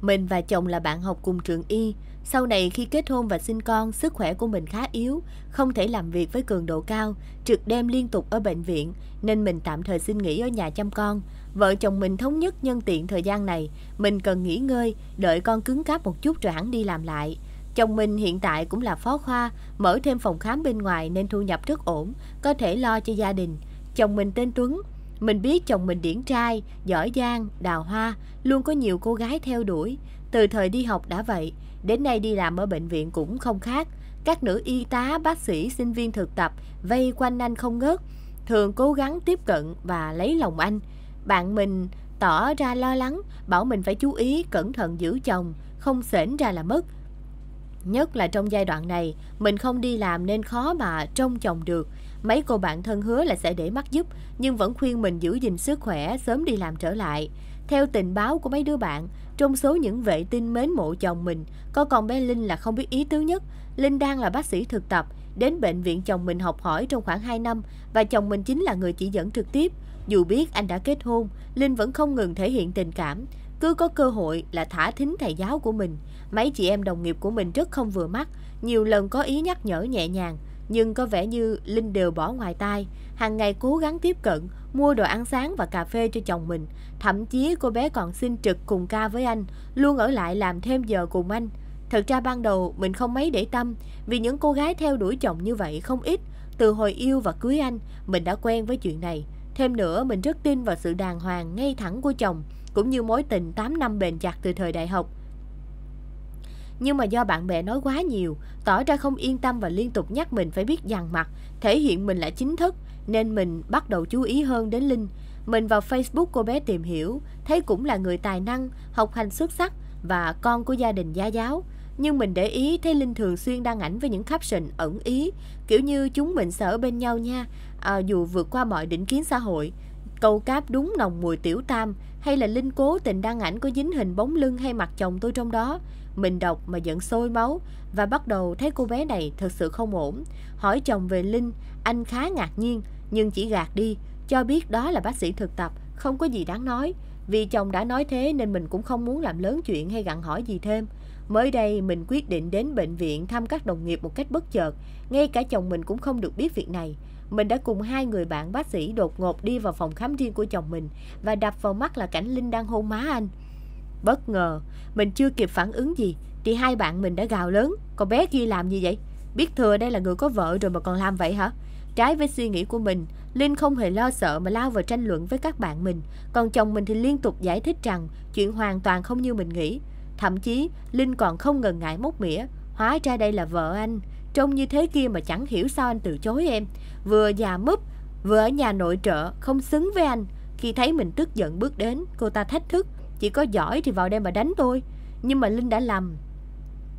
Mình và chồng là bạn học cùng trường y. Sau này khi kết hôn và sinh con, sức khỏe của mình khá yếu, không thể làm việc với cường độ cao, trực đêm liên tục ở bệnh viện, nên mình tạm thời xin nghỉ ở nhà chăm con. Vợ chồng mình thống nhất nhân tiện thời gian này, mình cần nghỉ ngơi, đợi con cứng cáp một chút rồi hẳn đi làm lại. Chồng mình hiện tại cũng là phó khoa, mở thêm phòng khám bên ngoài nên thu nhập rất ổn, có thể lo cho gia đình. Chồng mình tên Tuấn, mình biết chồng mình điển trai, giỏi giang, đào hoa, luôn có nhiều cô gái theo đuổi. Từ thời đi học đã vậy, đến nay đi làm ở bệnh viện cũng không khác. Các nữ y tá, bác sĩ, sinh viên thực tập vây quanh anh không ngớt, thường cố gắng tiếp cận và lấy lòng anh. Bạn mình tỏ ra lo lắng, bảo mình phải chú ý, cẩn thận giữ chồng, không xển ra là mất. Nhất là trong giai đoạn này, mình không đi làm nên khó mà trông chồng được. Mấy cô bạn thân hứa là sẽ để mắt giúp, nhưng vẫn khuyên mình giữ gìn sức khỏe, sớm đi làm trở lại. Theo tình báo của mấy đứa bạn, trong số những vệ tinh mến mộ chồng mình, có con bé Linh là không biết ý tứ nhất. Linh đang là bác sĩ thực tập, đến bệnh viện chồng mình học hỏi trong khoảng 2 năm và chồng mình chính là người chỉ dẫn trực tiếp. Dù biết anh đã kết hôn, Linh vẫn không ngừng thể hiện tình cảm. Cứ có cơ hội là thả thính thầy giáo của mình. Mấy chị em đồng nghiệp của mình rất không vừa mắt, nhiều lần có ý nhắc nhở nhẹ nhàng nhưng có vẻ như Linh đều bỏ ngoài tai. Hàng ngày cố gắng tiếp cận, mua đồ ăn sáng và cà phê cho chồng mình. Thậm chí cô bé còn xin trực cùng ca với anh, luôn ở lại làm thêm giờ cùng anh. Thật ra ban đầu mình không mấy để tâm, vì những cô gái theo đuổi chồng như vậy không ít. Từ hồi yêu và cưới anh, mình đã quen với chuyện này. Thêm nữa, mình rất tin vào sự đàng hoàng, ngay thẳng của chồng, cũng như mối tình 8 năm bền chặt từ thời đại học. Nhưng mà do bạn bè nói quá nhiều, tỏ ra không yên tâm và liên tục nhắc mình phải biết dằn mặt, thể hiện mình là chính thức, nên mình bắt đầu chú ý hơn đến Linh. Mình vào Facebook cô bé tìm hiểu, thấy cũng là người tài năng, học hành xuất sắc và con của gia đình gia giáo. Nhưng mình để ý thấy Linh thường xuyên đăng ảnh với những caption ẩn ý, kiểu như chúng mình sẽ bên nhau nha, à, dù vượt qua mọi định kiến xã hội. Câu cáp đúng nồng mùi tiểu tam, hay là Linh cố tình đăng ảnh có dính hình bóng lưng hay mặt chồng tôi trong đó. Mình đọc mà giận sôi máu và bắt đầu thấy cô bé này thật sự không ổn. Hỏi chồng về Linh, anh khá ngạc nhiên nhưng chỉ gạt đi, cho biết đó là bác sĩ thực tập, không có gì đáng nói. Vì chồng đã nói thế nên mình cũng không muốn làm lớn chuyện hay gặn hỏi gì thêm. Mới đây mình quyết định đến bệnh viện thăm các đồng nghiệp một cách bất chợt, ngay cả chồng mình cũng không được biết việc này. Mình đã cùng hai người bạn bác sĩ đột ngột đi vào phòng khám riêng của chồng mình và đập vào mắt là cảnh Linh đang hôn má anh. Bất ngờ, mình chưa kịp phản ứng gì thì hai bạn mình đã gào lớn, con bé kia làm gì vậy? Biết thừa đây là người có vợ rồi mà còn làm vậy hả? Trái với suy nghĩ của mình, Linh không hề lo sợ mà lao vào tranh luận với các bạn mình, còn chồng mình thì liên tục giải thích rằng chuyện hoàn toàn không như mình nghĩ. Thậm chí, Linh còn không ngần ngại móc mỉa, hóa ra đây là vợ anh, trông như thế kia mà chẳng hiểu sao anh từ chối em. Vừa già múp, vừa ở nhà nội trợ, không xứng với anh. Khi thấy mình tức giận bước đến, cô ta thách thức, Chị có giỏi thì vào đây mà đánh tôi Nhưng mà Linh đã lầm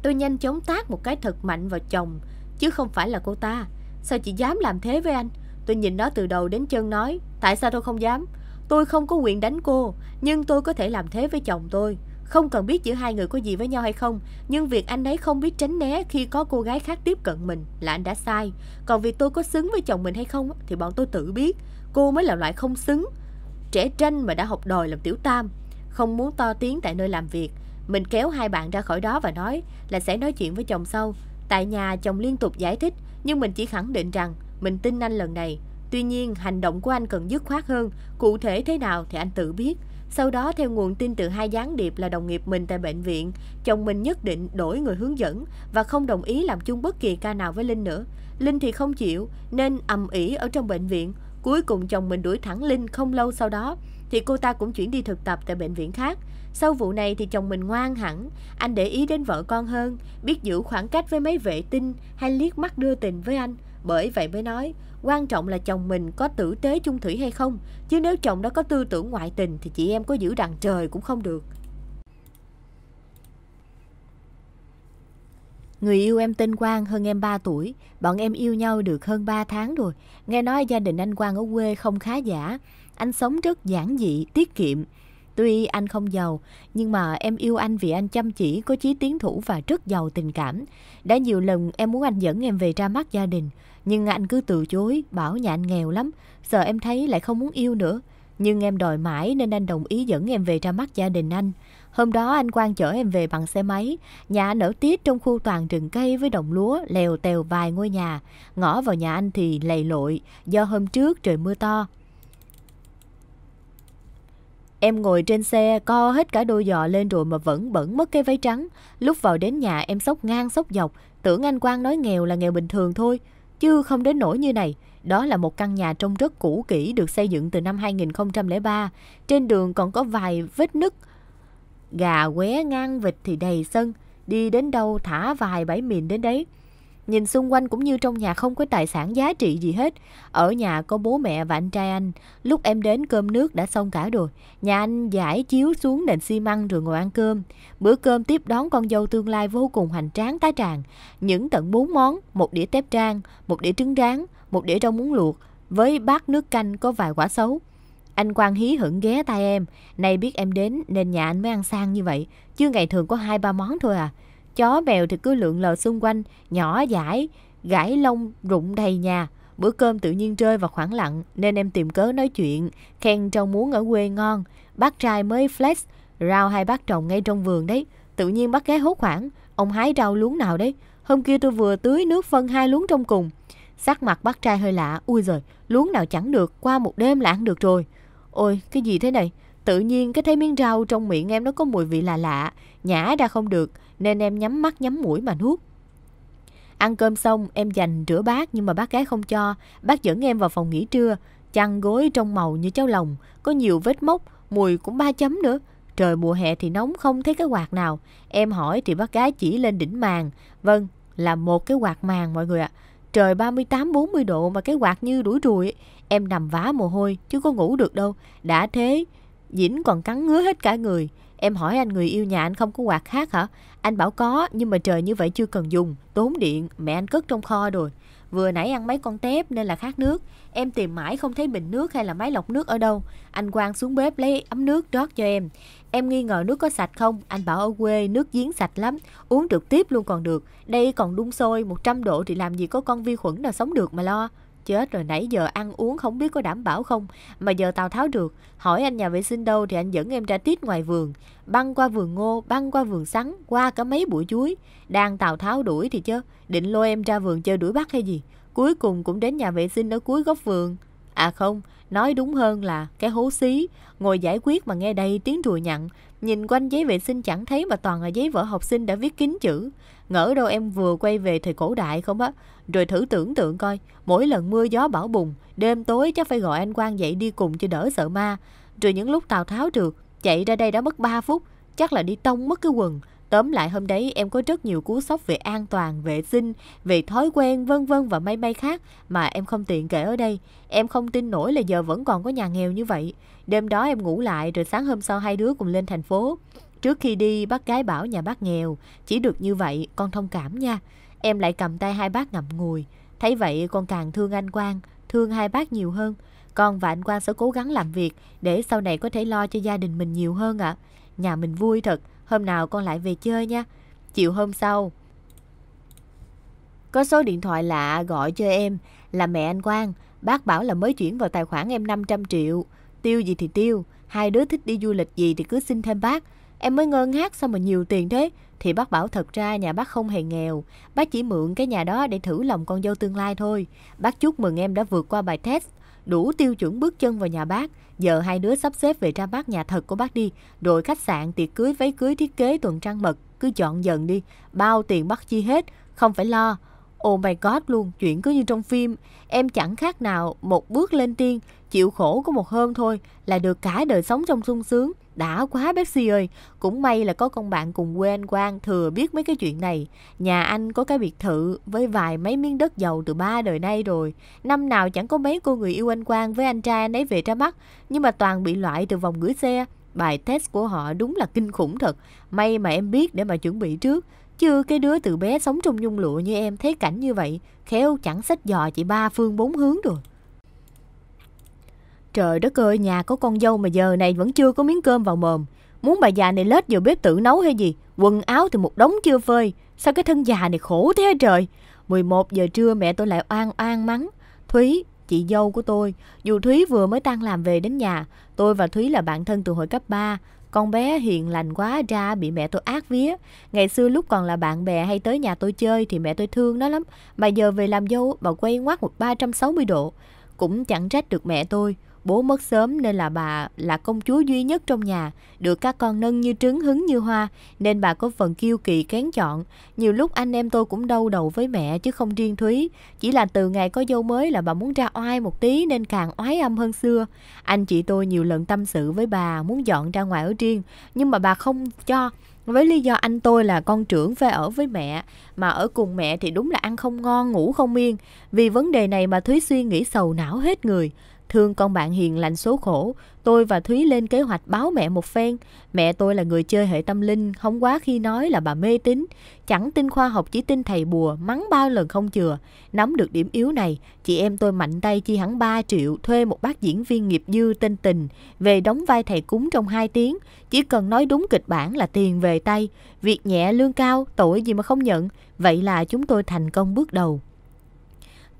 Tôi nhanh chóng tác một cái thật mạnh vào chồng Chứ không phải là cô ta Sao chị dám làm thế với anh Tôi nhìn nó từ đầu đến chân nói Tại sao tôi không dám Tôi không có quyền đánh cô Nhưng tôi có thể làm thế với chồng tôi Không cần biết giữa hai người có gì với nhau hay không Nhưng việc anh ấy không biết tránh né Khi có cô gái khác tiếp cận mình Là anh đã sai Còn việc tôi có xứng với chồng mình hay không Thì bọn tôi tự biết Cô mới là loại không xứng Trẻ tranh mà đã học đòi làm tiểu tam không muốn to tiếng tại nơi làm việc. Mình kéo hai bạn ra khỏi đó và nói là sẽ nói chuyện với chồng sau. Tại nhà chồng liên tục giải thích, nhưng mình chỉ khẳng định rằng mình tin anh lần này. Tuy nhiên, hành động của anh cần dứt khoát hơn, cụ thể thế nào thì anh tự biết. Sau đó, theo nguồn tin từ hai gián điệp là đồng nghiệp mình tại bệnh viện, chồng mình nhất định đổi người hướng dẫn và không đồng ý làm chung bất kỳ ca nào với Linh nữa. Linh thì không chịu, nên ầm ĩ ở trong bệnh viện. Cuối cùng chồng mình đuổi thẳng Linh không lâu sau đó thì cô ta cũng chuyển đi thực tập tại bệnh viện khác. Sau vụ này thì chồng mình ngoan hẳn, anh để ý đến vợ con hơn, biết giữ khoảng cách với mấy vệ tinh hay liếc mắt đưa tình với anh. Bởi vậy mới nói, quan trọng là chồng mình có tử tế chung thủy hay không, chứ nếu chồng đó có tư tưởng ngoại tình thì chị em có giữ đằng trời cũng không được. Người yêu em tên Quang hơn em 3 tuổi, bọn em yêu nhau được hơn 3 tháng rồi. Nghe nói gia đình anh Quang ở quê không khá giả, anh sống rất giản dị, tiết kiệm. Tuy anh không giàu, nhưng mà em yêu anh vì anh chăm chỉ, có chí tiến thủ và rất giàu tình cảm. Đã nhiều lần em muốn anh dẫn em về ra mắt gia đình, nhưng anh cứ từ chối, bảo nhà anh nghèo lắm, sợ em thấy lại không muốn yêu nữa. Nhưng em đòi mãi nên anh đồng ý dẫn em về ra mắt gia đình anh. Hôm đó anh Quang chở em về bằng xe máy, nhà anh ở tiết trong khu toàn rừng cây với đồng lúa, lèo tèo vài ngôi nhà. Ngõ vào nhà anh thì lầy lội, do hôm trước trời mưa to Em ngồi trên xe, co hết cả đôi giò lên rồi mà vẫn bẩn mất cái váy trắng. Lúc vào đến nhà em sốc ngang sốc dọc, tưởng anh Quang nói nghèo là nghèo bình thường thôi, chứ không đến nỗi như này. Đó là một căn nhà trông rất cũ kỹ được xây dựng từ năm 2003. Trên đường còn có vài vết nứt. Gà qué ngang vịt thì đầy sân, đi đến đâu thả vài bãi mìn đến đấy. Nhìn xung quanh cũng như trong nhà không có tài sản giá trị gì hết. Ở nhà có bố mẹ và anh trai anh. Lúc em đến cơm nước đã xong cả rồi. Nhà anh giải chiếu xuống nền xi măng rồi ngồi ăn cơm. Bữa cơm tiếp đón con dâu tương lai vô cùng hoành tráng tá tràng. Những tận bốn món, một đĩa tép trang một đĩa trứng rán, một đĩa rau muống luộc, với bát nước canh có vài quả xấu. Anh Quang hí hửng ghé tay em, nay biết em đến nên nhà anh mới ăn sang như vậy, chứ ngày thường có hai ba món thôi à. Chó mèo thì cứ lượn lờ xung quanh, nhỏ dãi, gãi lông rụng đầy nhà. Bữa cơm tự nhiên rơi vào khoảng lặng nên em tìm cớ nói chuyện, khen trâu muốn ở quê ngon. Bác trai mới flex, rau hai bác trồng ngay trong vườn đấy. Tự nhiên bác ghé hốt khoảng ông hái rau luống nào đấy. Hôm kia tôi vừa tưới nước phân hai luống trong cùng. Sắc mặt bác trai hơi lạ, ui rồi, luống nào chẳng được, qua một đêm là ăn được rồi. Ôi, cái gì thế này? Tự nhiên cái thấy miếng rau trong miệng em nó có mùi vị lạ lạ, nhả ra không được nên em nhắm mắt nhắm mũi mà nuốt. Ăn cơm xong, em dành rửa bát nhưng mà bác gái không cho. Bác dẫn em vào phòng nghỉ trưa, chăn gối trong màu như cháu lòng, có nhiều vết mốc, mùi cũng ba chấm nữa. Trời mùa hè thì nóng không thấy cái quạt nào. Em hỏi thì bác gái chỉ lên đỉnh màn. Vâng, là một cái quạt màn mọi người ạ. Trời 38-40 độ mà cái quạt như đuổi ruồi. Em nằm vã mồ hôi chứ có ngủ được đâu. Đã thế, dĩnh còn cắn ngứa hết cả người. Em hỏi anh người yêu nhà anh không có quạt khác hả? Anh bảo có, nhưng mà trời như vậy chưa cần dùng, tốn điện, mẹ anh cất trong kho rồi. Vừa nãy ăn mấy con tép nên là khát nước. Em tìm mãi không thấy bình nước hay là máy lọc nước ở đâu. Anh Quang xuống bếp lấy ấm nước rót cho em. Em nghi ngờ nước có sạch không? Anh bảo ở quê nước giếng sạch lắm, uống trực tiếp luôn còn được. Đây còn đun sôi 100 độ thì làm gì có con vi khuẩn nào sống được mà lo chết rồi nãy giờ ăn uống không biết có đảm bảo không. Mà giờ tao Tháo được, hỏi anh nhà vệ sinh đâu thì anh dẫn em ra tít ngoài vườn. Băng qua vườn ngô, băng qua vườn sắn, qua cả mấy bụi chuối. Đang Tào Tháo đuổi thì chớ, định lôi em ra vườn chơi đuổi bắt hay gì. Cuối cùng cũng đến nhà vệ sinh ở cuối góc vườn. À không, nói đúng hơn là cái hố xí, ngồi giải quyết mà nghe đây tiếng rùa nhặn, nhìn quanh giấy vệ sinh chẳng thấy mà toàn là giấy vở học sinh đã viết kín chữ. Ngỡ đâu em vừa quay về thời cổ đại không á. Rồi thử tưởng tượng coi, mỗi lần mưa gió bão bùng, đêm tối chắc phải gọi anh quan dậy đi cùng cho đỡ sợ ma. Rồi những lúc Tào Tháo trượt, chạy ra đây đã mất 3 phút, chắc là đi tông mất cái quần. Tóm lại hôm đấy em có rất nhiều cú sốc về an toàn, vệ sinh, về thói quen vân vân và may may khác mà em không tiện kể ở đây. Em không tin nổi là giờ vẫn còn có nhà nghèo như vậy. Đêm đó em ngủ lại rồi sáng hôm sau hai đứa cùng lên thành phố. Trước khi đi, bác gái bảo nhà bác nghèo, chỉ được như vậy con thông cảm nha. Em lại cầm tay hai bác ngậm ngùi. Thấy vậy con càng thương anh Quang, thương hai bác nhiều hơn. Con và anh Quang sẽ cố gắng làm việc để sau này có thể lo cho gia đình mình nhiều hơn ạ. Nhà mình vui thật, hôm nào con lại về chơi nha. Chiều hôm sau, có số điện thoại lạ gọi cho em là mẹ anh Quang. Bác bảo là mới chuyển vào tài khoản em 500 triệu. Tiêu gì thì tiêu, hai đứa thích đi du lịch gì thì cứ xin thêm bác. Em mới ngơ ngác sao mà nhiều tiền thế? Thì bác bảo thật ra nhà bác không hề nghèo. Bác chỉ mượn cái nhà đó để thử lòng con dâu tương lai thôi. Bác chúc mừng em đã vượt qua bài test. Đủ tiêu chuẩn bước chân vào nhà bác. Giờ hai đứa sắp xếp về ra bác nhà thật của bác đi. Rồi khách sạn, tiệc cưới, váy cưới, thiết kế, tuần trăng mật. Cứ chọn dần đi. Bao tiền bác chi hết. Không phải lo. Oh my god luôn, chuyện cứ như trong phim. Em chẳng khác nào một bước lên tiên, chịu khổ có một hôm thôi là được cả đời sống trong sung sướng đã quá Pepsi ơi Cũng may là có con bạn cùng quê anh Quang thừa biết mấy cái chuyện này Nhà anh có cái biệt thự với vài mấy miếng đất giàu từ ba đời nay rồi Năm nào chẳng có mấy cô người yêu anh Quang với anh trai anh ấy về ra mắt Nhưng mà toàn bị loại từ vòng gửi xe Bài test của họ đúng là kinh khủng thật May mà em biết để mà chuẩn bị trước Chứ cái đứa từ bé sống trong nhung lụa như em thấy cảnh như vậy Khéo chẳng sách dò chị ba phương bốn hướng rồi Trời đất ơi, nhà có con dâu mà giờ này vẫn chưa có miếng cơm vào mồm. Muốn bà già này lết vào bếp tự nấu hay gì? Quần áo thì một đống chưa phơi. Sao cái thân già này khổ thế hả trời? 11 giờ trưa mẹ tôi lại oan oan mắng. Thúy, chị dâu của tôi, dù Thúy vừa mới tan làm về đến nhà, tôi và Thúy là bạn thân từ hồi cấp 3. Con bé hiền lành quá ra bị mẹ tôi ác vía. Ngày xưa lúc còn là bạn bè hay tới nhà tôi chơi thì mẹ tôi thương nó lắm. Mà giờ về làm dâu bà quay ngoắt một 360 độ. Cũng chẳng trách được mẹ tôi. Bố mất sớm nên là bà là công chúa duy nhất trong nhà, được các con nâng như trứng hứng như hoa, nên bà có phần kiêu kỳ kén chọn. Nhiều lúc anh em tôi cũng đau đầu với mẹ chứ không riêng Thúy. Chỉ là từ ngày có dâu mới là bà muốn ra oai một tí nên càng oái âm hơn xưa. Anh chị tôi nhiều lần tâm sự với bà muốn dọn ra ngoài ở riêng, nhưng mà bà không cho. Với lý do anh tôi là con trưởng phải ở với mẹ, mà ở cùng mẹ thì đúng là ăn không ngon, ngủ không yên. Vì vấn đề này mà Thúy suy nghĩ sầu não hết người. Thương con bạn hiền lành số khổ, tôi và Thúy lên kế hoạch báo mẹ một phen. Mẹ tôi là người chơi hệ tâm linh, không quá khi nói là bà mê tín, chẳng tin khoa học chỉ tin thầy bùa, mắng bao lần không chừa. Nắm được điểm yếu này, chị em tôi mạnh tay chi hẳn 3 triệu thuê một bác diễn viên nghiệp dư tên Tình về đóng vai thầy cúng trong 2 tiếng, chỉ cần nói đúng kịch bản là tiền về tay, việc nhẹ lương cao, tội gì mà không nhận, vậy là chúng tôi thành công bước đầu.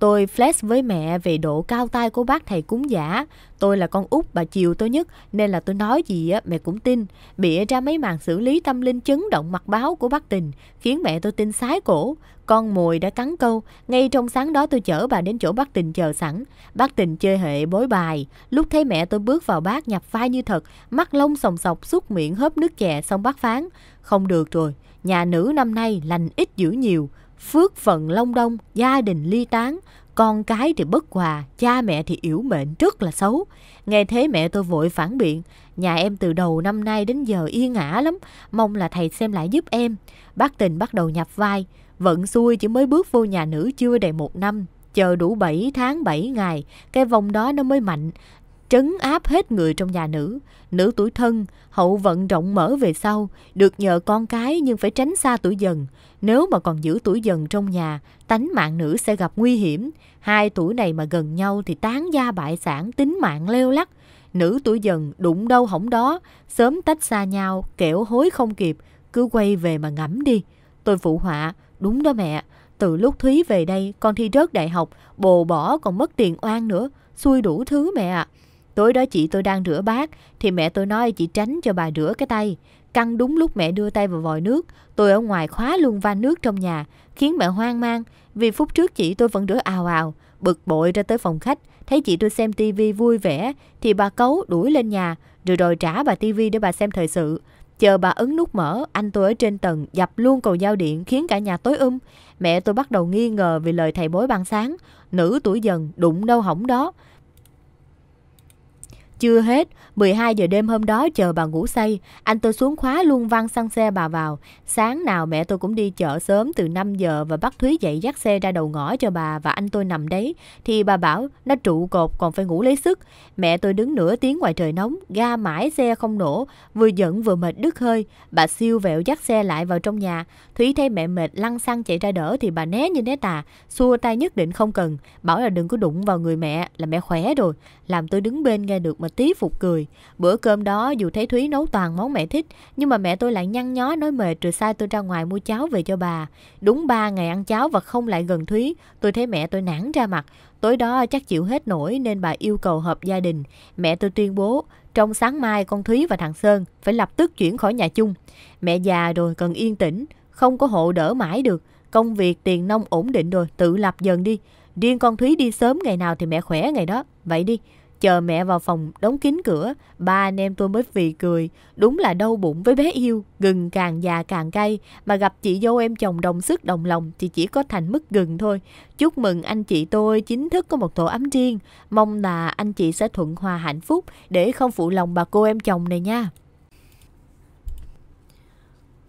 Tôi flash với mẹ về độ cao tay của bác thầy cúng giả. Tôi là con út bà chiều tôi nhất nên là tôi nói gì á, mẹ cũng tin. Bịa ra mấy màn xử lý tâm linh chấn động mặt báo của bác tình khiến mẹ tôi tin sái cổ. Con mồi đã cắn câu. Ngay trong sáng đó tôi chở bà đến chỗ bác tình chờ sẵn. Bác tình chơi hệ bối bài. Lúc thấy mẹ tôi bước vào bác nhập vai như thật. Mắt lông sòng sọc suốt miệng hớp nước chè xong bác phán. Không được rồi. Nhà nữ năm nay lành ít dữ nhiều phước phận long đông gia đình ly tán, con cái thì bất hòa, cha mẹ thì yếu mệnh rất là xấu. Nghe thế mẹ tôi vội phản biện, nhà em từ đầu năm nay đến giờ yên ả lắm, mong là thầy xem lại giúp em. Bác tình bắt đầu nhập vai, vận xuôi chỉ mới bước vô nhà nữ chưa đầy một năm, chờ đủ 7 tháng 7 ngày, cái vòng đó nó mới mạnh, trấn áp hết người trong nhà nữ. Nữ tuổi thân, hậu vận rộng mở về sau, được nhờ con cái nhưng phải tránh xa tuổi dần. Nếu mà còn giữ tuổi dần trong nhà, tánh mạng nữ sẽ gặp nguy hiểm. Hai tuổi này mà gần nhau thì tán gia bại sản, tính mạng leo lắc. Nữ tuổi dần đụng đâu hỏng đó, sớm tách xa nhau, kẻo hối không kịp, cứ quay về mà ngẫm đi. Tôi phụ họa, đúng đó mẹ, từ lúc Thúy về đây, con thi rớt đại học, bồ bỏ còn mất tiền oan nữa, xui đủ thứ mẹ ạ. À. Tối đó chị tôi đang rửa bát thì mẹ tôi nói chị tránh cho bà rửa cái tay. Căng đúng lúc mẹ đưa tay vào vòi nước, tôi ở ngoài khóa luôn van nước trong nhà, khiến mẹ hoang mang vì phút trước chị tôi vẫn rửa ào ào. Bực bội ra tới phòng khách, thấy chị tôi xem tivi vui vẻ thì bà cấu đuổi lên nhà rồi đòi trả bà tivi để bà xem thời sự. Chờ bà ấn nút mở, anh tôi ở trên tầng dập luôn cầu giao điện khiến cả nhà tối um. Mẹ tôi bắt đầu nghi ngờ vì lời thầy bối ban sáng. Nữ tuổi dần, đụng đâu hỏng đó. Chưa hết, 12 giờ đêm hôm đó chờ bà ngủ say, anh tôi xuống khóa luôn văng xăng xe bà vào. Sáng nào mẹ tôi cũng đi chợ sớm từ 5 giờ và bắt Thúy dậy dắt xe ra đầu ngõ cho bà và anh tôi nằm đấy. Thì bà bảo nó trụ cột còn phải ngủ lấy sức. Mẹ tôi đứng nửa tiếng ngoài trời nóng, ga mãi xe không nổ, vừa giận vừa mệt đứt hơi. Bà siêu vẹo dắt xe lại vào trong nhà. Thúy thấy mẹ mệt lăn xăng chạy ra đỡ thì bà né như né tà, xua tay nhất định không cần, bảo là đừng có đụng vào người mẹ là mẹ khỏe rồi. Làm tôi đứng bên nghe được mà tí phục cười. Bữa cơm đó dù thấy Thúy nấu toàn món mẹ thích, nhưng mà mẹ tôi lại nhăn nhó nói mệt rồi sai tôi ra ngoài mua cháo về cho bà. Đúng ba ngày ăn cháo và không lại gần Thúy, tôi thấy mẹ tôi nản ra mặt. Tối đó chắc chịu hết nổi nên bà yêu cầu hợp gia đình. Mẹ tôi tuyên bố, trong sáng mai con Thúy và thằng Sơn phải lập tức chuyển khỏi nhà chung. Mẹ già rồi cần yên tĩnh, không có hộ đỡ mãi được. Công việc tiền nông ổn định rồi, tự lập dần đi. Riêng con Thúy đi sớm ngày nào thì mẹ khỏe ngày đó. Vậy đi, Chờ mẹ vào phòng đóng kín cửa, ba anh em tôi mới vì cười. Đúng là đau bụng với bé yêu, gừng càng già càng cay. Mà gặp chị dâu em chồng đồng sức đồng lòng thì chỉ có thành mức gừng thôi. Chúc mừng anh chị tôi chính thức có một tổ ấm riêng. Mong là anh chị sẽ thuận hòa hạnh phúc để không phụ lòng bà cô em chồng này nha.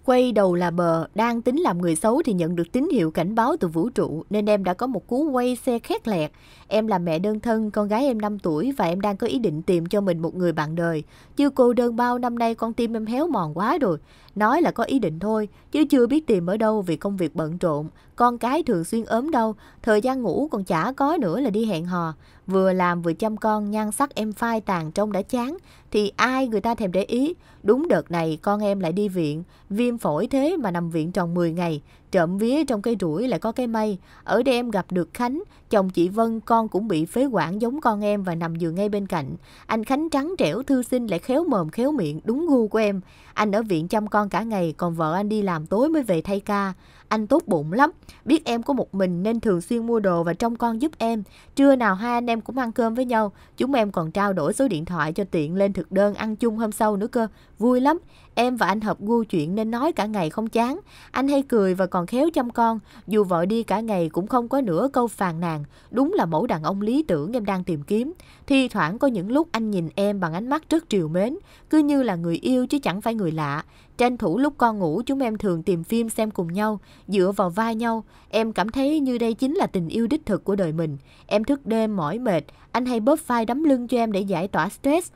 Quay đầu là bờ, đang tính làm người xấu thì nhận được tín hiệu cảnh báo từ vũ trụ nên em đã có một cú quay xe khét lẹt. Em là mẹ đơn thân, con gái em 5 tuổi và em đang có ý định tìm cho mình một người bạn đời. Chưa cô đơn bao năm nay con tim em héo mòn quá rồi. Nói là có ý định thôi, chứ chưa biết tìm ở đâu vì công việc bận rộn. Con cái thường xuyên ốm đau, thời gian ngủ còn chả có nữa là đi hẹn hò. Vừa làm vừa chăm con, nhan sắc em phai tàn trông đã chán. Thì ai người ta thèm để ý. Đúng đợt này con em lại đi viện, viêm phổi thế mà nằm viện tròn 10 ngày. Trộm vía trong cây rủi lại có cái may. Ở đây em gặp được Khánh, chồng chị Vân con cũng bị phế quản giống con em và nằm giường ngay bên cạnh. Anh Khánh trắng trẻo thư sinh lại khéo mồm khéo miệng đúng gu của em. Anh ở viện chăm con cả ngày còn vợ anh đi làm tối mới về thay ca. Anh tốt bụng lắm, biết em có một mình nên thường xuyên mua đồ và trông con giúp em. Trưa nào hai anh em cũng ăn cơm với nhau, chúng em còn trao đổi số điện thoại cho tiện lên thực đơn ăn chung hôm sau nữa cơ. Vui lắm, em và anh hợp gu chuyện nên nói cả ngày không chán. Anh hay cười và còn khéo chăm con, dù vợ đi cả ngày cũng không có nửa câu phàn nàn. Đúng là mẫu đàn ông lý tưởng em đang tìm kiếm. Thi thoảng có những lúc anh nhìn em bằng ánh mắt rất triều mến, cứ như là người yêu chứ chẳng phải người lạ. Tranh thủ lúc con ngủ chúng em thường tìm phim xem cùng nhau, dựa vào vai nhau. Em cảm thấy như đây chính là tình yêu đích thực của đời mình. Em thức đêm mỏi mệt, anh hay bóp vai đấm lưng cho em để giải tỏa stress.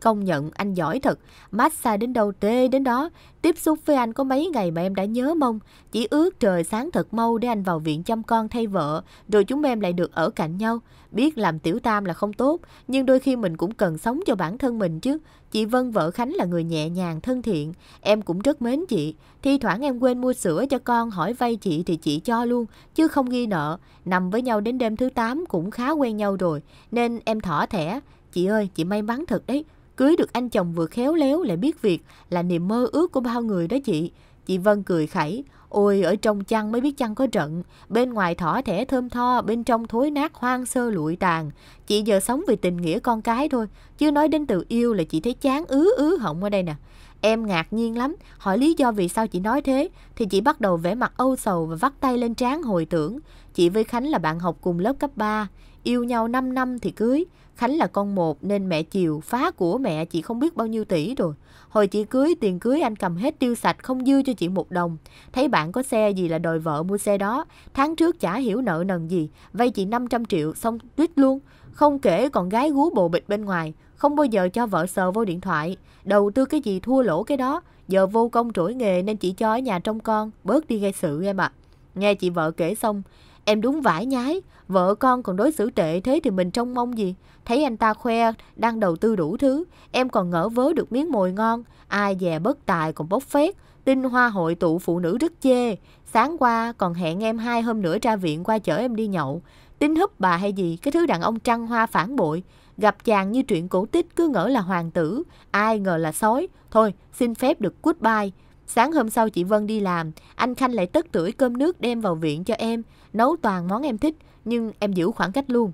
Công nhận anh giỏi thật, massage đến đâu tê đến đó. Tiếp xúc với anh có mấy ngày mà em đã nhớ mong. Chỉ ước trời sáng thật mau để anh vào viện chăm con thay vợ, rồi chúng em lại được ở cạnh nhau. Biết làm tiểu tam là không tốt, nhưng đôi khi mình cũng cần sống cho bản thân mình chứ. Chị Vân vợ Khánh là người nhẹ nhàng, thân thiện. Em cũng rất mến chị. Thi thoảng em quên mua sữa cho con, hỏi vay chị thì chị cho luôn, chứ không ghi nợ. Nằm với nhau đến đêm thứ 8 cũng khá quen nhau rồi, nên em thỏ thẻ. Chị ơi, chị may mắn thật đấy, Cưới được anh chồng vừa khéo léo lại biết việc là niềm mơ ước của bao người đó chị. Chị Vân cười khẩy, ôi ở trong chăn mới biết chăn có trận, bên ngoài thỏ thẻ thơm tho, bên trong thối nát hoang sơ lụi tàn. Chị giờ sống vì tình nghĩa con cái thôi, chứ nói đến từ yêu là chị thấy chán ứ ứ họng ở đây nè. Em ngạc nhiên lắm, hỏi lý do vì sao chị nói thế, thì chị bắt đầu vẽ mặt âu sầu và vắt tay lên trán hồi tưởng. Chị với Khánh là bạn học cùng lớp cấp 3, yêu nhau 5 năm thì cưới, Khánh là con một nên mẹ chiều, phá của mẹ chị không biết bao nhiêu tỷ rồi. Hồi chị cưới, tiền cưới anh cầm hết tiêu sạch, không dư cho chị một đồng. Thấy bạn có xe gì là đòi vợ mua xe đó. Tháng trước chả hiểu nợ nần gì, vay chị 500 triệu xong tuyết luôn. Không kể còn gái gú bồ bịch bên ngoài, không bao giờ cho vợ sờ vô điện thoại. Đầu tư cái gì thua lỗ cái đó, giờ vô công trỗi nghề nên chị cho ở nhà trong con, bớt đi gây sự em ạ. À. Nghe chị vợ kể xong, Em đúng vải nhái, vợ con còn đối xử tệ thế thì mình trông mong gì. Thấy anh ta khoe đang đầu tư đủ thứ, em còn ngỡ vớ được miếng mồi ngon. Ai dè bất tài còn bốc phét, tinh hoa hội tụ phụ nữ rất chê. Sáng qua còn hẹn em hai hôm nữa ra viện qua chở em đi nhậu. tin húp bà hay gì, cái thứ đàn ông trăng hoa phản bội. Gặp chàng như chuyện cổ tích cứ ngỡ là hoàng tử, ai ngờ là sói. Thôi, xin phép được goodbye. Sáng hôm sau chị Vân đi làm, anh Khanh lại tất tuổi cơm nước đem vào viện cho em nấu toàn món em thích, nhưng em giữ khoảng cách luôn.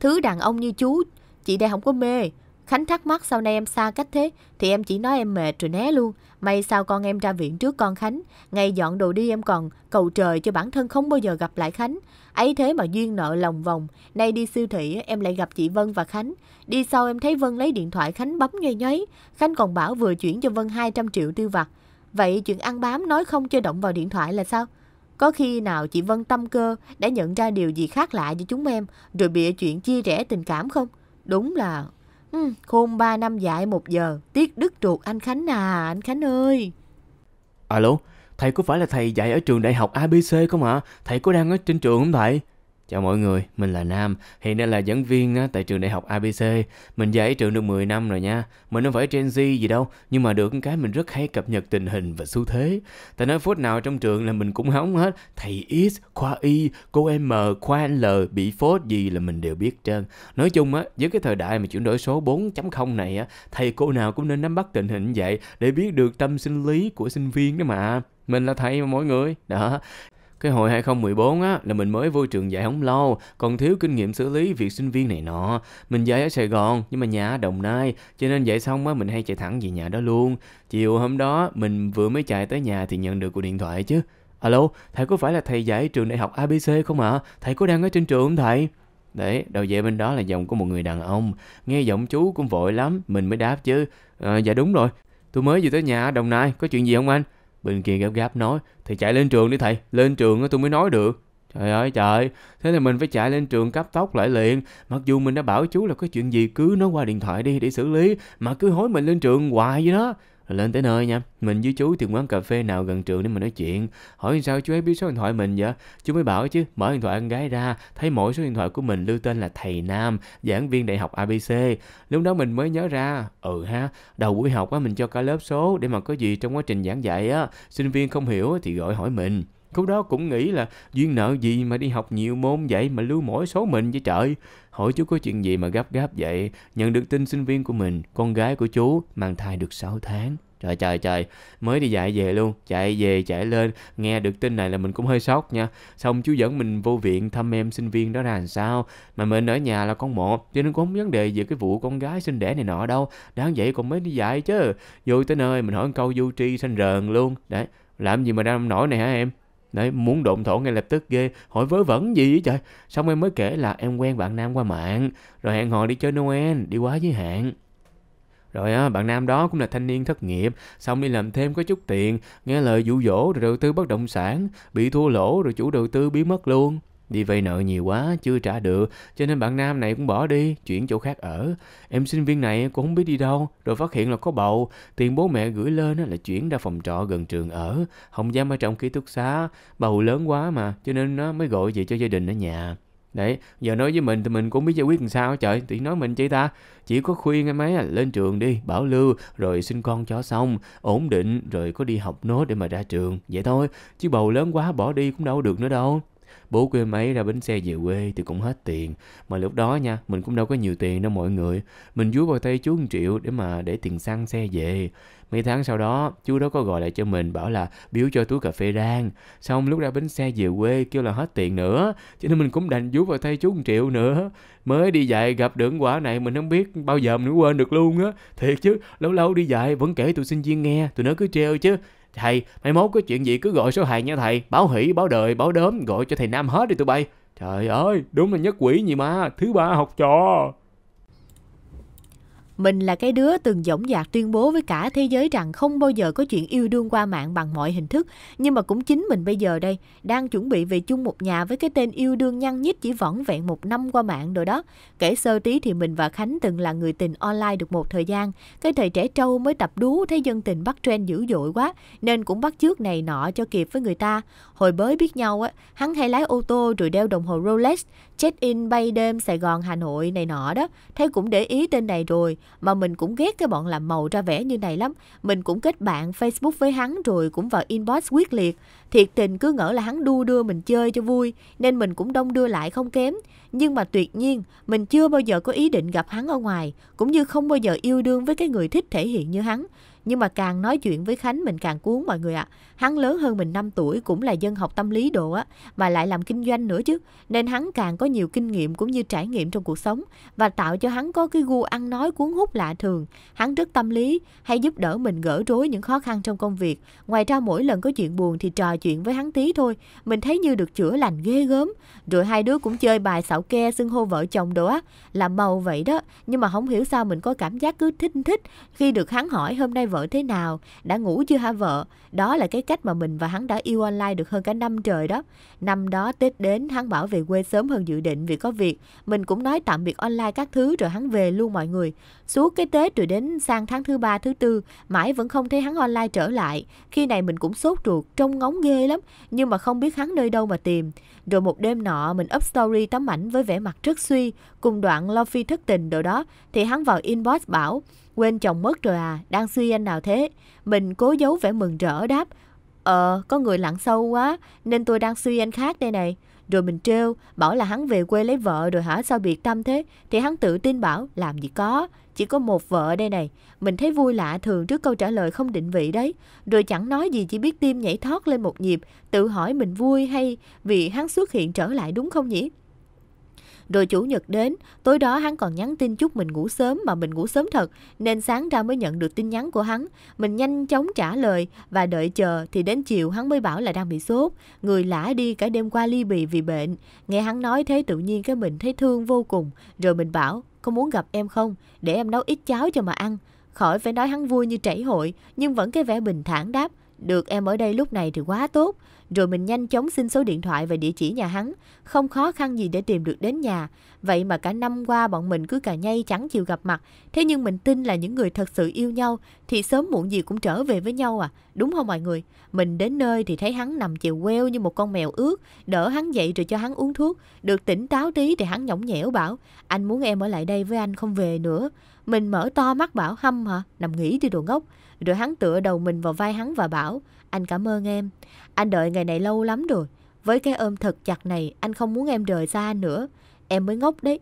Thứ đàn ông như chú, chị đây không có mê. Khánh thắc mắc sau này em xa cách thế, thì em chỉ nói em mệt rồi né luôn. May sao con em ra viện trước con Khánh, ngày dọn đồ đi em còn cầu trời cho bản thân không bao giờ gặp lại Khánh. ấy thế mà duyên nợ lòng vòng, nay đi siêu thị em lại gặp chị Vân và Khánh. Đi sau em thấy Vân lấy điện thoại Khánh bấm nhoay nhoáy, Khánh còn bảo vừa chuyển cho Vân 200 triệu tiêu vặt. Vậy chuyện ăn bám nói không cho động vào điện thoại là sao? Có khi nào chị Vân tâm cơ đã nhận ra điều gì khác lạ với chúng em rồi bịa chuyện chia rẽ tình cảm không? Đúng là... Ừ, khôn ba năm dạy một giờ, tiếc đứt ruột anh Khánh à, anh Khánh ơi. Alo, thầy có phải là thầy dạy ở trường đại học ABC không ạ? À? Thầy có đang ở trên trường không thầy? Chào mọi người, mình là Nam, hiện đang là giảng viên á, tại trường đại học ABC. Mình dạy trường được 10 năm rồi nha. Mình không phải Gen Z gì đâu, nhưng mà được cái mình rất hay cập nhật tình hình và xu thế. Tại nói phút nào trong trường là mình cũng hóng hết. Thầy X, khoa Y, cô M, khoa L, bị phốt gì là mình đều biết trơn. Nói chung á, với cái thời đại mà chuyển đổi số 4.0 này á, thầy cô nào cũng nên nắm bắt tình hình vậy để biết được tâm sinh lý của sinh viên đó mà. Mình là thầy mà mọi người. Đó. Cái hồi 2014 á, là mình mới vô trường dạy không lâu, còn thiếu kinh nghiệm xử lý việc sinh viên này nọ. Mình dạy ở Sài Gòn, nhưng mà nhà ở Đồng Nai, cho nên dạy xong á, mình hay chạy thẳng về nhà đó luôn. Chiều hôm đó, mình vừa mới chạy tới nhà thì nhận được cuộc điện thoại chứ. Alo, thầy có phải là thầy dạy trường đại học ABC không ạ? À? Thầy có đang ở trên trường không thầy? Đấy, đầu dây bên đó là giọng của một người đàn ông. Nghe giọng chú cũng vội lắm, mình mới đáp chứ. À, dạ đúng rồi, tôi mới vừa tới nhà ở Đồng Nai, có chuyện gì không anh? Bên kia gấp gáp nói, thì chạy lên trường đi thầy, lên trường tôi mới nói được. Trời ơi trời, thế là mình phải chạy lên trường cấp tóc lại liền. Mặc dù mình đã bảo chú là có chuyện gì cứ nói qua điện thoại đi để xử lý, mà cứ hối mình lên trường hoài vậy đó lên tới nơi nha mình với chú tìm quán cà phê nào gần trường để mình nói chuyện hỏi sao chú ấy biết số điện thoại mình vậy chú mới bảo chứ mở điện thoại con gái ra thấy mỗi số điện thoại của mình lưu tên là thầy nam giảng viên đại học abc lúc đó mình mới nhớ ra ừ ha đầu buổi học á mình cho cả lớp số để mà có gì trong quá trình giảng dạy á sinh viên không hiểu thì gọi hỏi mình Cô đó cũng nghĩ là duyên nợ gì mà đi học nhiều môn vậy mà lưu mỗi số mình với trời. Hỏi chú có chuyện gì mà gấp gáp vậy? Nhận được tin sinh viên của mình, con gái của chú mang thai được 6 tháng. Trời trời trời, mới đi dạy về luôn, chạy về chạy lên, nghe được tin này là mình cũng hơi sốc nha. Xong chú dẫn mình vô viện thăm em sinh viên đó ra làm sao, mà mình ở nhà là con một, cho nên cũng không vấn đề về cái vụ con gái sinh đẻ này nọ đâu. Đáng vậy còn mới đi dạy chứ. Vô tới nơi mình hỏi câu du tri sanh rờn luôn. Đấy, làm gì mà đang nổi này hả em? Đấy, muốn độn thổ ngay lập tức ghê, hỏi vớ vẩn gì vậy trời. Xong em mới kể là em quen bạn Nam qua mạng, rồi hẹn hò đi chơi Noel, đi quá giới hạn. Rồi á, bạn nam đó cũng là thanh niên thất nghiệp, xong đi làm thêm có chút tiền, nghe lời dụ dỗ rồi đầu tư bất động sản, bị thua lỗ rồi chủ đầu tư biến mất luôn. Đi vay nợ nhiều quá, chưa trả được, cho nên bạn nam này cũng bỏ đi, chuyển chỗ khác ở. Em sinh viên này cũng không biết đi đâu, rồi phát hiện là có bầu. Tiền bố mẹ gửi lên là chuyển ra phòng trọ gần trường ở, không dám ở trong ký túc xá. Bầu lớn quá mà, cho nên nó mới gọi về cho gia đình ở nhà. Đấy, giờ nói với mình thì mình cũng biết giải quyết làm sao trời, thì nói mình chị ta. Chỉ có khuyên em ấy là lên trường đi, bảo lưu, rồi sinh con cho xong, ổn định, rồi có đi học nốt để mà ra trường. Vậy thôi, chứ bầu lớn quá bỏ đi cũng đâu được nữa đâu bố quê em ra bến xe về quê thì cũng hết tiền mà lúc đó nha mình cũng đâu có nhiều tiền đâu mọi người mình vúi vào tay chú một triệu để mà để tiền xăng xe về mấy tháng sau đó chú đó có gọi lại cho mình bảo là biếu cho túi cà phê rang xong lúc ra bến xe về quê kêu là hết tiền nữa cho nên mình cũng đành vúi vào tay chú một triệu nữa mới đi dạy gặp được quả này mình không biết bao giờ mình cũng quên được luôn á thiệt chứ lâu lâu đi dạy vẫn kể tụi sinh viên nghe tụi nó cứ treo chứ thầy mai mốt có chuyện gì cứ gọi số hàng nha thầy báo hỷ báo đời báo đốm gọi cho thầy nam hết đi tụi bay trời ơi đúng là nhất quỷ gì mà thứ ba học trò mình là cái đứa từng dõng dạc tuyên bố với cả thế giới rằng không bao giờ có chuyện yêu đương qua mạng bằng mọi hình thức. Nhưng mà cũng chính mình bây giờ đây, đang chuẩn bị về chung một nhà với cái tên yêu đương nhăn nhít chỉ vỏn vẹn một năm qua mạng rồi đó. Kể sơ tí thì mình và Khánh từng là người tình online được một thời gian. Cái thời trẻ trâu mới tập đú thấy dân tình bắt trend dữ dội quá, nên cũng bắt trước này nọ cho kịp với người ta. Hồi bới biết nhau, á, hắn hay lái ô tô rồi đeo đồng hồ Rolex, check-in bay đêm Sài Gòn, Hà Nội này nọ đó. thấy cũng để ý tên này rồi, mà mình cũng ghét cái bọn làm màu ra vẻ như này lắm. Mình cũng kết bạn Facebook với hắn rồi cũng vào inbox quyết liệt. Thiệt tình cứ ngỡ là hắn đu đưa mình chơi cho vui, nên mình cũng đông đưa lại không kém. Nhưng mà tuyệt nhiên, mình chưa bao giờ có ý định gặp hắn ở ngoài, cũng như không bao giờ yêu đương với cái người thích thể hiện như hắn. Nhưng mà càng nói chuyện với Khánh mình càng cuốn mọi người ạ. À. Hắn lớn hơn mình 5 tuổi cũng là dân học tâm lý đồ á, mà lại làm kinh doanh nữa chứ. Nên hắn càng có nhiều kinh nghiệm cũng như trải nghiệm trong cuộc sống và tạo cho hắn có cái gu ăn nói cuốn hút lạ thường. Hắn rất tâm lý, hay giúp đỡ mình gỡ rối những khó khăn trong công việc. Ngoài ra mỗi lần có chuyện buồn thì trò chuyện với hắn tí thôi. Mình thấy như được chữa lành ghê gớm. Rồi hai đứa cũng chơi bài xạo ke xưng hô vợ chồng đồ á. Là màu vậy đó. Nhưng mà không hiểu sao mình có cảm giác cứ thích thích. Khi được hắn hỏi hôm nay vợ mở thế nào, đã ngủ chưa hả vợ? Đó là cái cách mà mình và hắn đã yêu online được hơn cả năm trời đó. Năm đó Tết đến, hắn bảo về quê sớm hơn dự định vì có việc. Mình cũng nói tạm biệt online các thứ rồi hắn về luôn mọi người. Suốt cái Tết rồi đến sang tháng thứ ba, thứ tư, mãi vẫn không thấy hắn online trở lại. Khi này mình cũng sốt ruột, trông ngóng ghê lắm, nhưng mà không biết hắn nơi đâu mà tìm. Rồi một đêm nọ, mình up story tấm ảnh với vẻ mặt rất suy, cùng đoạn lo thất tình đồ đó, thì hắn vào inbox bảo Quên chồng mất rồi à, đang suy anh nào thế? Mình cố giấu vẻ mừng rỡ đáp. Ờ, có người lặng sâu quá, nên tôi đang suy anh khác đây này. Rồi mình trêu, bảo là hắn về quê lấy vợ rồi hả, sao biệt tâm thế? Thì hắn tự tin bảo, làm gì có, chỉ có một vợ đây này. Mình thấy vui lạ thường trước câu trả lời không định vị đấy. Rồi chẳng nói gì chỉ biết tim nhảy thoát lên một nhịp, tự hỏi mình vui hay vì hắn xuất hiện trở lại đúng không nhỉ? Rồi chủ nhật đến, tối đó hắn còn nhắn tin chúc mình ngủ sớm mà mình ngủ sớm thật, nên sáng ra mới nhận được tin nhắn của hắn. Mình nhanh chóng trả lời và đợi chờ thì đến chiều hắn mới bảo là đang bị sốt. Người lả đi cả đêm qua ly bì vì bệnh. Nghe hắn nói thế tự nhiên cái mình thấy thương vô cùng. Rồi mình bảo, có muốn gặp em không? Để em nấu ít cháo cho mà ăn. Khỏi phải nói hắn vui như trảy hội, nhưng vẫn cái vẻ bình thản đáp, được em ở đây lúc này thì quá tốt. Rồi mình nhanh chóng xin số điện thoại và địa chỉ nhà hắn, không khó khăn gì để tìm được đến nhà. Vậy mà cả năm qua bọn mình cứ cà nhây chẳng chịu gặp mặt. Thế nhưng mình tin là những người thật sự yêu nhau thì sớm muộn gì cũng trở về với nhau à. Đúng không mọi người? Mình đến nơi thì thấy hắn nằm chịu queo như một con mèo ướt, đỡ hắn dậy rồi cho hắn uống thuốc. Được tỉnh táo tí thì hắn nhõng nhẽo bảo, anh muốn em ở lại đây với anh không về nữa. Mình mở to mắt bảo hâm hả? Nằm nghỉ đi đồ ngốc. Rồi hắn tựa đầu mình vào vai hắn và bảo, anh cảm ơn em. Anh đợi ngày này lâu lắm rồi. Với cái ôm thật chặt này, anh không muốn em rời xa nữa. Em mới ngốc đấy.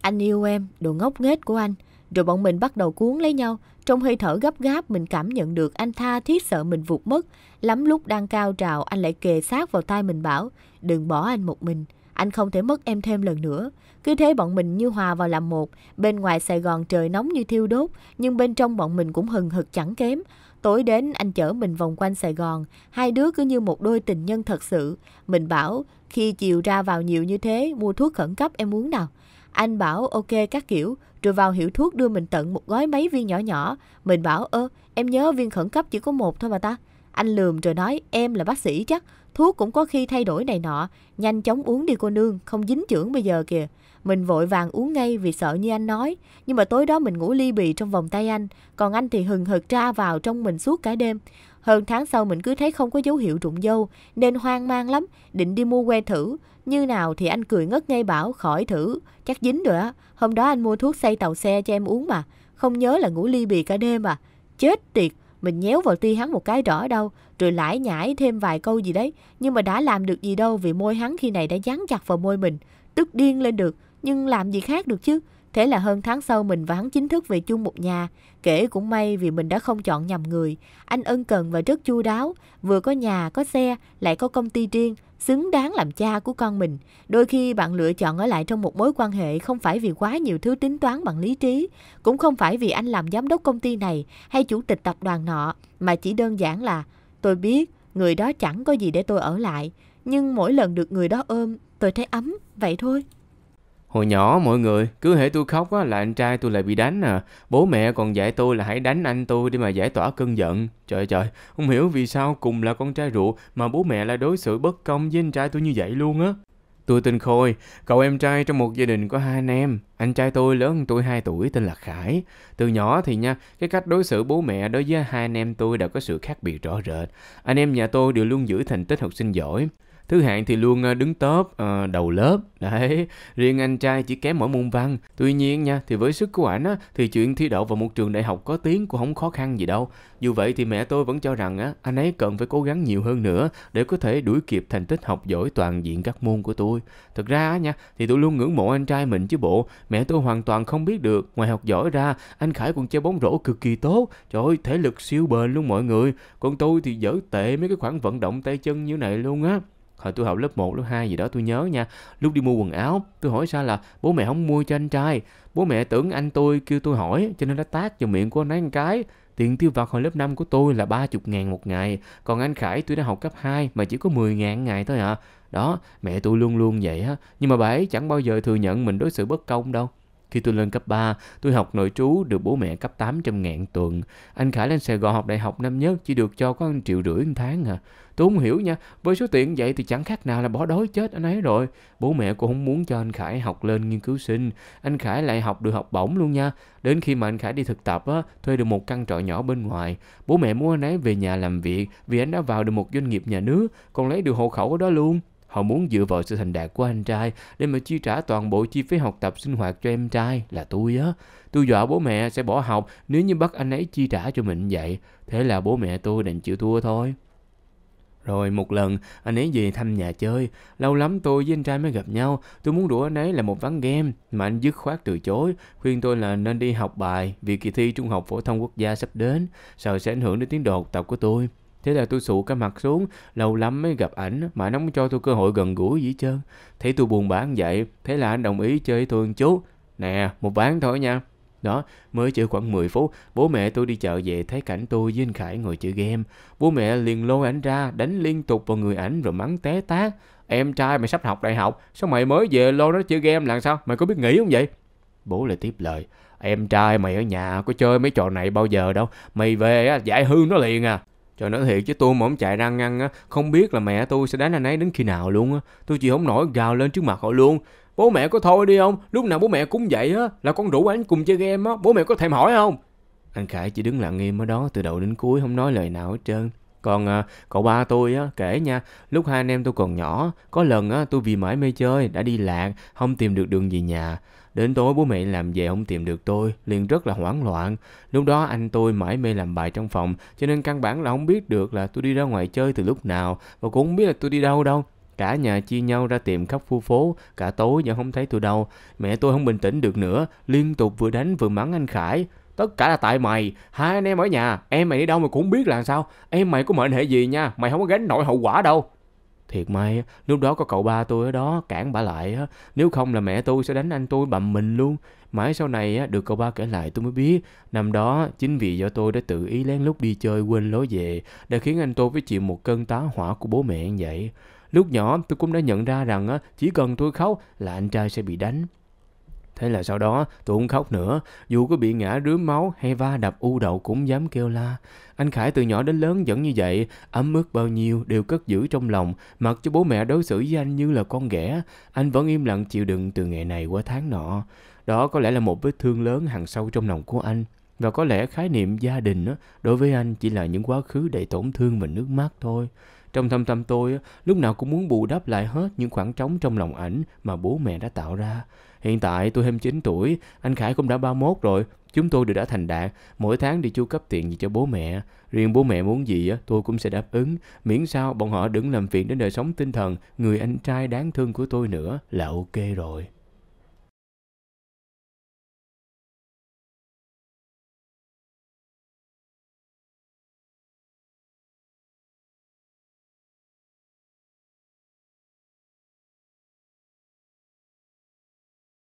Anh yêu em, đồ ngốc nghếch của anh. Rồi bọn mình bắt đầu cuốn lấy nhau. Trong hơi thở gấp gáp, mình cảm nhận được anh tha thiết sợ mình vụt mất. Lắm lúc đang cao trào, anh lại kề sát vào tay mình bảo, đừng bỏ anh một mình. Anh không thể mất em thêm lần nữa. Cứ thế bọn mình như hòa vào làm một. Bên ngoài Sài Gòn trời nóng như thiêu đốt, nhưng bên trong bọn mình cũng hừng hực chẳng kém. Tối đến anh chở mình vòng quanh Sài Gòn, hai đứa cứ như một đôi tình nhân thật sự. Mình bảo, khi chiều ra vào nhiều như thế, mua thuốc khẩn cấp em muốn nào? Anh bảo ok các kiểu, rồi vào hiệu thuốc đưa mình tận một gói mấy viên nhỏ nhỏ. Mình bảo ơ, em nhớ viên khẩn cấp chỉ có một thôi mà ta. Anh lườm rồi nói em là bác sĩ chắc, thuốc cũng có khi thay đổi này nọ. Nhanh chóng uống đi cô nương, không dính trưởng bây giờ kìa. Mình vội vàng uống ngay vì sợ như anh nói. Nhưng mà tối đó mình ngủ ly bì trong vòng tay anh, còn anh thì hừng hực ra vào trong mình suốt cả đêm. Hơn tháng sau mình cứ thấy không có dấu hiệu rụng dâu, nên hoang mang lắm, định đi mua que thử. Như nào thì anh cười ngất ngay bảo khỏi thử, chắc dính rồi á. Hôm đó anh mua thuốc xây tàu xe cho em uống mà, không nhớ là ngủ ly bì cả đêm à. Chết tiệt, mình nhéo vào ti hắn một cái rõ đâu, rồi lải nhải thêm vài câu gì đấy. Nhưng mà đã làm được gì đâu vì môi hắn khi này đã dán chặt vào môi mình. Tức điên lên được, nhưng làm gì khác được chứ. Thế là hơn tháng sau mình và hắn chính thức về chung một nhà. Kể cũng may vì mình đã không chọn nhầm người. Anh ân cần và rất chu đáo. Vừa có nhà, có xe, lại có công ty riêng xứng đáng làm cha của con mình. Đôi khi bạn lựa chọn ở lại trong một mối quan hệ không phải vì quá nhiều thứ tính toán bằng lý trí, cũng không phải vì anh làm giám đốc công ty này hay chủ tịch tập đoàn nọ, mà chỉ đơn giản là tôi biết người đó chẳng có gì để tôi ở lại, nhưng mỗi lần được người đó ôm, tôi thấy ấm, vậy thôi. Hồi nhỏ mọi người, cứ hễ tôi khóc á, là anh trai tôi lại bị đánh à. Bố mẹ còn dạy tôi là hãy đánh anh tôi để mà giải tỏa cơn giận. Trời trời, không hiểu vì sao cùng là con trai ruột mà bố mẹ lại đối xử bất công với anh trai tôi như vậy luôn á. Tôi tên Khôi, cậu em trai trong một gia đình có hai anh em. Anh trai tôi lớn hơn tôi 2 tuổi tên là Khải. Từ nhỏ thì nha, cái cách đối xử bố mẹ đối với hai anh em tôi đã có sự khác biệt rõ rệt. Anh em nhà tôi đều luôn giữ thành tích học sinh giỏi. Thứ hạng thì luôn ờ, đứng top uh, đầu lớp. Đấy, riêng anh trai chỉ kém mỗi môn văn. Tuy nhiên nha, thì với sức của ảnh á, thì chuyện thi đậu vào một trường đại học có tiếng cũng không khó khăn gì đâu. Dù vậy thì mẹ tôi vẫn cho rằng á, anh ấy cần phải cố gắng nhiều hơn nữa để có thể đuổi kịp thành tích học giỏi toàn diện các môn của tôi. Thực ra á nha, thì tôi luôn ngưỡng mộ anh trai mình chứ bộ. Mẹ tôi hoàn toàn không biết được, ngoài học giỏi ra, anh Khải còn chơi bóng rổ cực kỳ tốt. Trời ơi, thể lực siêu bền luôn mọi người. Còn tôi thì dở tệ mấy cái khoản vận động tay chân như này luôn á hồi tôi học lớp 1, lớp 2 gì đó tôi nhớ nha lúc đi mua quần áo tôi hỏi sao là bố mẹ không mua cho anh trai bố mẹ tưởng anh tôi kêu tôi hỏi cho nên đã tát vào miệng của anh ấy một cái Tiền tiêu vặt hồi lớp 5 của tôi là 30 ngàn một ngày Còn anh Khải tôi đã học cấp 2 mà chỉ có 10 ngàn ngày thôi ạ à. Đó, mẹ tôi luôn luôn vậy á Nhưng mà bà ấy chẳng bao giờ thừa nhận mình đối xử bất công đâu khi tôi lên cấp 3, tôi học nội trú được bố mẹ cấp 800 ngàn tuần. Anh Khải lên Sài Gòn học đại học năm nhất chỉ được cho có 1 triệu rưỡi một tháng à. Tôi không hiểu nha, với số tiền vậy thì chẳng khác nào là bỏ đói chết anh ấy rồi. Bố mẹ cũng không muốn cho anh Khải học lên nghiên cứu sinh. Anh Khải lại học được học bổng luôn nha. Đến khi mà anh Khải đi thực tập á, thuê được một căn trọ nhỏ bên ngoài. Bố mẹ muốn anh ấy về nhà làm việc vì anh đã vào được một doanh nghiệp nhà nước, còn lấy được hộ khẩu ở đó luôn. Họ muốn dựa vào sự thành đạt của anh trai để mà chi trả toàn bộ chi phí học tập sinh hoạt cho em trai là tôi á. Tôi dọa bố mẹ sẽ bỏ học nếu như bắt anh ấy chi trả cho mình vậy. Thế là bố mẹ tôi định chịu thua thôi. Rồi một lần, anh ấy về thăm nhà chơi. Lâu lắm tôi với anh trai mới gặp nhau. Tôi muốn đùa anh ấy là một ván game, mà anh dứt khoát từ chối. Khuyên tôi là nên đi học bài vì kỳ thi Trung học Phổ thông Quốc gia sắp đến, sợ sẽ ảnh hưởng đến tiến độ học tập của tôi. Thế là tôi sụ cái mặt xuống, lâu lắm mới gặp ảnh mà nó không cho tôi cơ hội gần gũi gì trơn. Thấy tôi buồn bã vậy, thế là anh đồng ý chơi với tôi một chút. Nè, một ván thôi nha. Đó, mới chơi khoảng 10 phút, bố mẹ tôi đi chợ về thấy cảnh tôi với anh Khải ngồi chơi game. Bố mẹ liền lôi ảnh ra, đánh liên tục vào người ảnh rồi mắng té tát. Em trai mày sắp học đại học, sao mày mới về lôi nó chơi game làm sao? Mày có biết nghỉ không vậy? Bố lại tiếp lời, em trai mày ở nhà có chơi mấy trò này bao giờ đâu, mày về á, giải hư nó liền à. Trời nói thiệt chứ tôi mà không chạy ra ngăn á, không biết là mẹ tôi sẽ đánh anh ấy đến khi nào luôn á. Tôi chỉ không nổi gào lên trước mặt họ luôn. Bố mẹ có thôi đi không? Lúc nào bố mẹ cũng vậy á, là con rủ anh cùng chơi game á, bố mẹ có thèm hỏi không? Anh Khải chỉ đứng lặng im ở đó từ đầu đến cuối không nói lời nào hết trơn. Còn à, cậu ba tôi á, kể nha, lúc hai anh em tôi còn nhỏ, có lần á, tôi vì mãi mê chơi, đã đi lạc, không tìm được đường về nhà. Đến tối bố mẹ làm về không tìm được tôi, liền rất là hoảng loạn. Lúc đó anh tôi mãi mê làm bài trong phòng, cho nên căn bản là không biết được là tôi đi ra ngoài chơi từ lúc nào, và cũng không biết là tôi đi đâu đâu. Cả nhà chia nhau ra tìm khắp khu phố, cả tối vẫn không thấy tôi đâu. Mẹ tôi không bình tĩnh được nữa, liên tục vừa đánh vừa mắng anh Khải. Tất cả là tại mày, hai anh em ở nhà, em mày đi đâu mà cũng không biết là sao. Em mày có mệnh hệ gì nha, mày không có gánh nổi hậu quả đâu thiệt may lúc đó có cậu ba tôi ở đó cản bà lại á nếu không là mẹ tôi sẽ đánh anh tôi bầm mình luôn mãi sau này á được cậu ba kể lại tôi mới biết năm đó chính vì do tôi đã tự ý lén lút đi chơi quên lối về đã khiến anh tôi phải chịu một cơn tá hỏa của bố mẹ như vậy lúc nhỏ tôi cũng đã nhận ra rằng á chỉ cần tôi khóc là anh trai sẽ bị đánh Thế là sau đó tôi không khóc nữa, dù có bị ngã rướm máu hay va đập u đậu cũng dám kêu la. Anh Khải từ nhỏ đến lớn vẫn như vậy, ấm ức bao nhiêu đều cất giữ trong lòng, mặc cho bố mẹ đối xử với anh như là con ghẻ. Anh vẫn im lặng chịu đựng từ ngày này qua tháng nọ. Đó có lẽ là một vết thương lớn hằn sâu trong lòng của anh. Và có lẽ khái niệm gia đình đó, đối với anh chỉ là những quá khứ đầy tổn thương và nước mắt thôi. Trong thâm tâm tôi, lúc nào cũng muốn bù đắp lại hết những khoảng trống trong lòng ảnh mà bố mẹ đã tạo ra. Hiện tại tôi 29 tuổi, anh Khải cũng đã 31 rồi, chúng tôi đều đã thành đạt, mỗi tháng đi chu cấp tiền gì cho bố mẹ. Riêng bố mẹ muốn gì tôi cũng sẽ đáp ứng, miễn sao bọn họ đừng làm phiền đến đời sống tinh thần người anh trai đáng thương của tôi nữa là ok rồi.